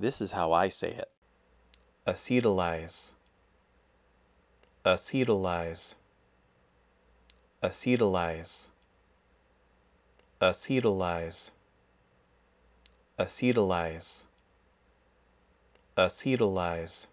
This is how I say it acetalize, acetalize, acetalize, acetalize, acetalize, acetalize.